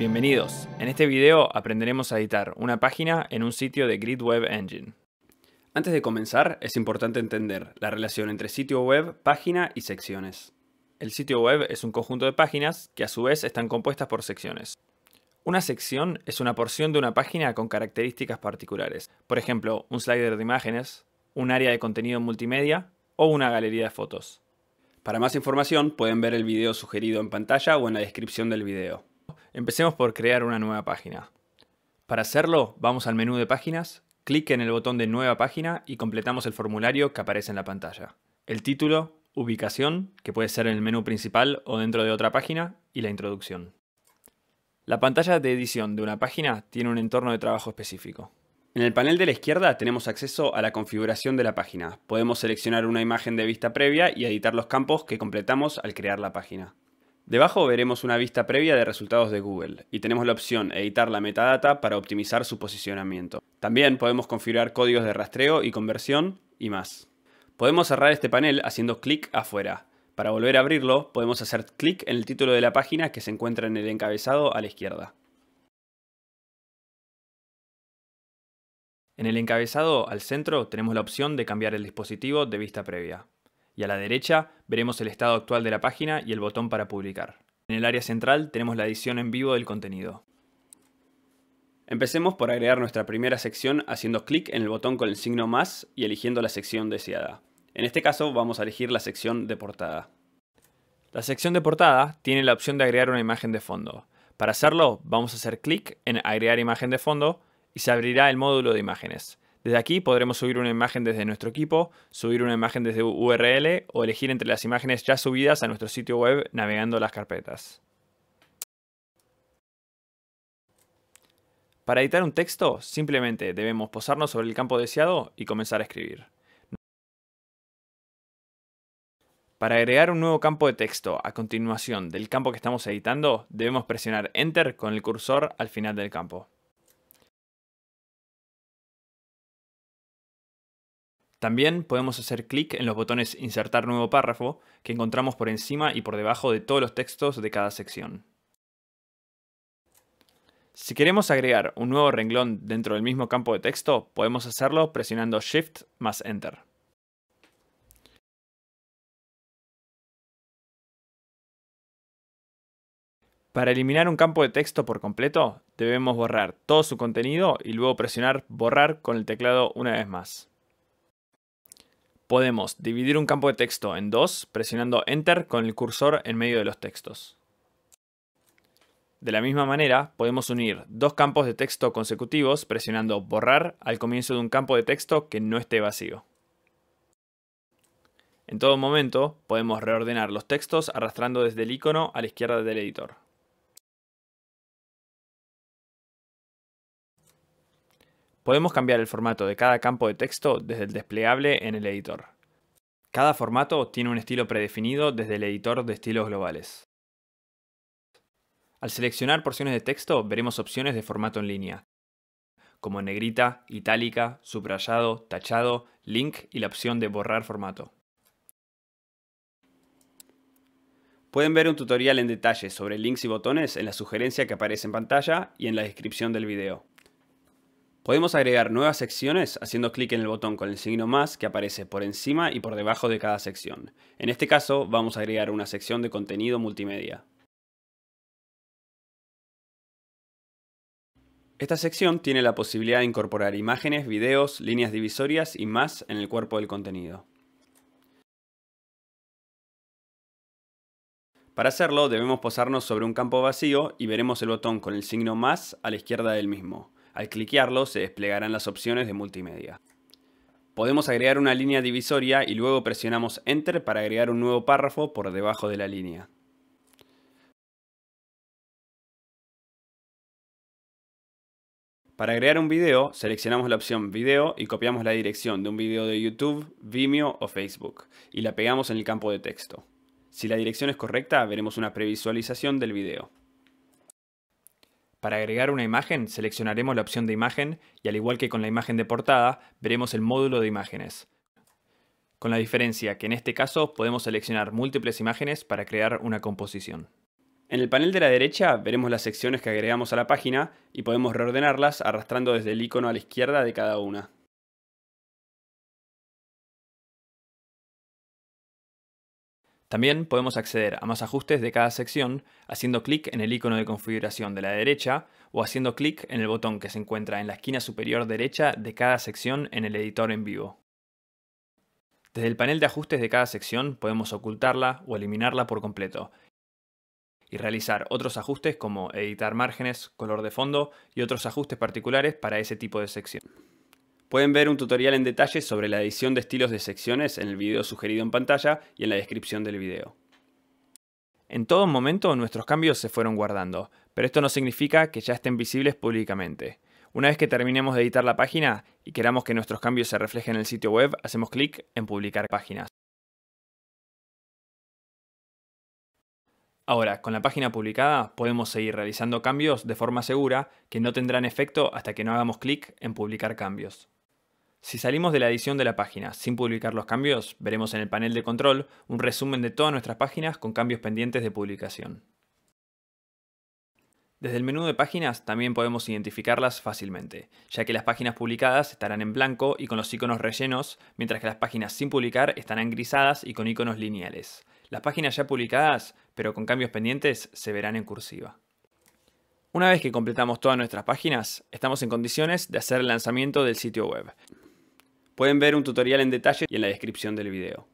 Bienvenidos. En este video aprenderemos a editar una página en un sitio de Grid Web Engine. Antes de comenzar, es importante entender la relación entre sitio web, página y secciones. El sitio web es un conjunto de páginas que a su vez están compuestas por secciones. Una sección es una porción de una página con características particulares, por ejemplo, un slider de imágenes, un área de contenido multimedia o una galería de fotos. Para más información pueden ver el video sugerido en pantalla o en la descripción del video. Empecemos por crear una nueva página. Para hacerlo, vamos al menú de páginas, clic en el botón de Nueva página y completamos el formulario que aparece en la pantalla. El título, ubicación, que puede ser en el menú principal o dentro de otra página, y la introducción. La pantalla de edición de una página tiene un entorno de trabajo específico. En el panel de la izquierda tenemos acceso a la configuración de la página. Podemos seleccionar una imagen de vista previa y editar los campos que completamos al crear la página. Debajo veremos una vista previa de resultados de Google y tenemos la opción editar la metadata para optimizar su posicionamiento. También podemos configurar códigos de rastreo y conversión y más. Podemos cerrar este panel haciendo clic afuera. Para volver a abrirlo podemos hacer clic en el título de la página que se encuentra en el encabezado a la izquierda. En el encabezado al centro tenemos la opción de cambiar el dispositivo de vista previa. Y a la derecha veremos el estado actual de la página y el botón para publicar. En el área central tenemos la edición en vivo del contenido. Empecemos por agregar nuestra primera sección haciendo clic en el botón con el signo más y eligiendo la sección deseada. En este caso vamos a elegir la sección de portada. La sección de portada tiene la opción de agregar una imagen de fondo. Para hacerlo vamos a hacer clic en agregar imagen de fondo y se abrirá el módulo de imágenes. Desde aquí podremos subir una imagen desde nuestro equipo, subir una imagen desde URL o elegir entre las imágenes ya subidas a nuestro sitio web navegando las carpetas. Para editar un texto, simplemente debemos posarnos sobre el campo deseado y comenzar a escribir. Para agregar un nuevo campo de texto a continuación del campo que estamos editando, debemos presionar Enter con el cursor al final del campo. También podemos hacer clic en los botones Insertar nuevo párrafo que encontramos por encima y por debajo de todos los textos de cada sección. Si queremos agregar un nuevo renglón dentro del mismo campo de texto, podemos hacerlo presionando Shift más Enter. Para eliminar un campo de texto por completo, debemos borrar todo su contenido y luego presionar Borrar con el teclado una vez más. Podemos dividir un campo de texto en dos presionando Enter con el cursor en medio de los textos. De la misma manera, podemos unir dos campos de texto consecutivos presionando Borrar al comienzo de un campo de texto que no esté vacío. En todo momento, podemos reordenar los textos arrastrando desde el icono a la izquierda del editor. Podemos cambiar el formato de cada campo de texto desde el desplegable en el editor. Cada formato tiene un estilo predefinido desde el editor de estilos globales. Al seleccionar porciones de texto veremos opciones de formato en línea, como negrita, itálica, subrayado, tachado, link y la opción de borrar formato. Pueden ver un tutorial en detalle sobre links y botones en la sugerencia que aparece en pantalla y en la descripción del video. Podemos agregar nuevas secciones haciendo clic en el botón con el signo más que aparece por encima y por debajo de cada sección. En este caso vamos a agregar una sección de contenido multimedia. Esta sección tiene la posibilidad de incorporar imágenes, videos, líneas divisorias y más en el cuerpo del contenido. Para hacerlo debemos posarnos sobre un campo vacío y veremos el botón con el signo más a la izquierda del mismo. Al cliquearlo se desplegarán las opciones de multimedia. Podemos agregar una línea divisoria y luego presionamos Enter para agregar un nuevo párrafo por debajo de la línea. Para agregar un video, seleccionamos la opción Video y copiamos la dirección de un video de YouTube, Vimeo o Facebook y la pegamos en el campo de texto. Si la dirección es correcta, veremos una previsualización del video. Para agregar una imagen, seleccionaremos la opción de imagen y al igual que con la imagen de portada, veremos el módulo de imágenes. Con la diferencia que en este caso podemos seleccionar múltiples imágenes para crear una composición. En el panel de la derecha veremos las secciones que agregamos a la página y podemos reordenarlas arrastrando desde el icono a la izquierda de cada una. También podemos acceder a más ajustes de cada sección haciendo clic en el icono de configuración de la derecha o haciendo clic en el botón que se encuentra en la esquina superior derecha de cada sección en el editor en vivo. Desde el panel de ajustes de cada sección podemos ocultarla o eliminarla por completo y realizar otros ajustes como editar márgenes, color de fondo y otros ajustes particulares para ese tipo de sección. Pueden ver un tutorial en detalle sobre la edición de estilos de secciones en el video sugerido en pantalla y en la descripción del video. En todo momento nuestros cambios se fueron guardando, pero esto no significa que ya estén visibles públicamente. Una vez que terminemos de editar la página y queramos que nuestros cambios se reflejen en el sitio web, hacemos clic en Publicar páginas. Ahora, con la página publicada podemos seguir realizando cambios de forma segura que no tendrán efecto hasta que no hagamos clic en Publicar cambios. Si salimos de la edición de la página sin publicar los cambios, veremos en el panel de control un resumen de todas nuestras páginas con cambios pendientes de publicación. Desde el menú de páginas también podemos identificarlas fácilmente, ya que las páginas publicadas estarán en blanco y con los iconos rellenos, mientras que las páginas sin publicar estarán grisadas y con iconos lineales. Las páginas ya publicadas, pero con cambios pendientes, se verán en cursiva. Una vez que completamos todas nuestras páginas, estamos en condiciones de hacer el lanzamiento del sitio web. Pueden ver un tutorial en detalle y en la descripción del video.